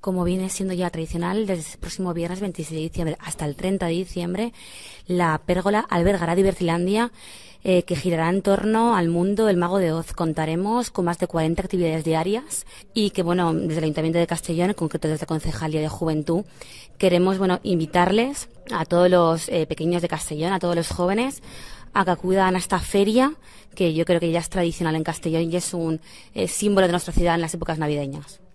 como viene siendo ya tradicional, desde el próximo viernes 26 de diciembre hasta el 30 de diciembre, la pérgola albergará Divertilandia, eh, que girará en torno al mundo del Mago de Oz. Contaremos con más de 40 actividades diarias y que, bueno, desde el Ayuntamiento de Castellón, en concreto desde la Concejalía de Juventud, queremos, bueno, invitarles a todos los eh, pequeños de Castellón, a todos los jóvenes, a que acudan a esta feria, que yo creo que ya es tradicional en Castellón y es un eh, símbolo de nuestra ciudad en las épocas navideñas.